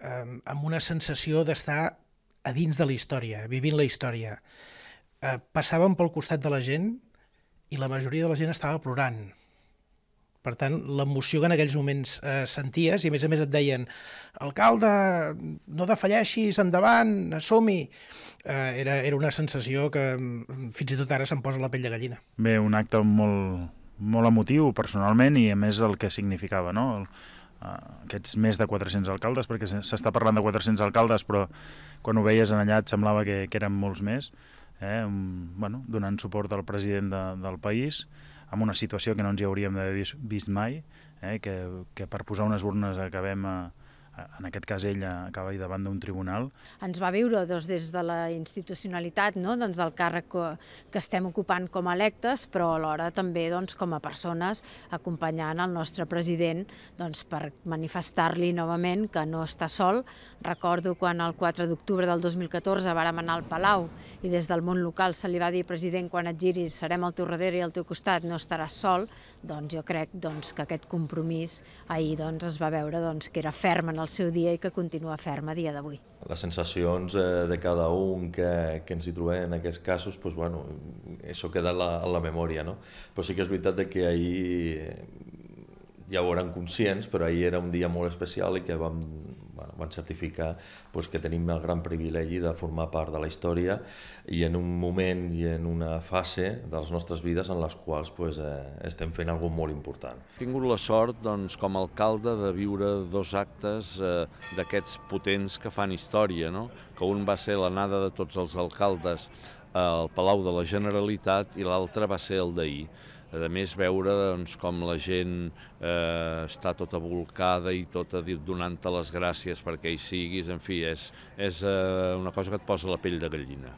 eh, amb una sensació d'estar a dins de la història, vivint la història. Eh, passàvem pel costat de la gent i la majoria de la gent estava plorant. Per tant, l'emoció que en aquells moments eh, senties, i a més a més et deien «Alcalde, no defalleixis, endavant, som-hi!» eh, era, era una sensació que fins i tot ara se'm posa la pell de gallina. Bé, un acte molt, molt emotiu personalment i a més el que significava, no? El Eh, aquests més de 400 alcaldes, perquè s'està parlant de 400 alcaldes, però quan ho veies en allà et semblava que, que eren molts més, eh? bueno, donant suport al president de, del país, amb una situació que no ens hi hauríem d'haver vist, vist mai, eh? que, que per posar unes urnes acabem... a eh, en aquest cas ella acaba i davant d'un tribunal. Ens va veure doncs, des de la institucionalitat no? doncs, del càrrec que, que estem ocupant com a electes, però alhora també doncs, com a persones acompanyant el nostre president doncs, per manifestar-li novament que no està sol. Recordo quan el 4 d'octubre del 2014 vàrem anar al Palau i des del món local se li va dir president, quan et giris serem al teu darrere i al teu costat, no estaràs sol, doncs jo crec doncs, que aquest compromís ahir doncs, es va veure doncs, que era ferm en el seu dia i que continua ferma a dia d'avui. Les sensacions eh, de cada un que, que ens hi trobem en aquests casos, doncs, bueno, això queda a la, la memòria. No? Però sí que és veritat que ahir eh, ja ho eren conscients, però ahir era un dia molt especial i que vam bueno, van certificar doncs, que tenim el gran privilegi de formar part de la història i en un moment i en una fase de les nostres vides en les quals doncs, eh, estem fent alguna molt important. He tingut la sort, doncs, com a alcalde, de viure dos actes eh, d'aquests potents que fan història, no? que un va ser l'anada de tots els alcaldes al Palau de la Generalitat i l'altre va ser el d'ahir a més veure doncs, com la gent eh, està tota volcada i tota donant-te les gràcies perquè hi siguis, en fi, és, és eh, una cosa que et posa la pell de gallina.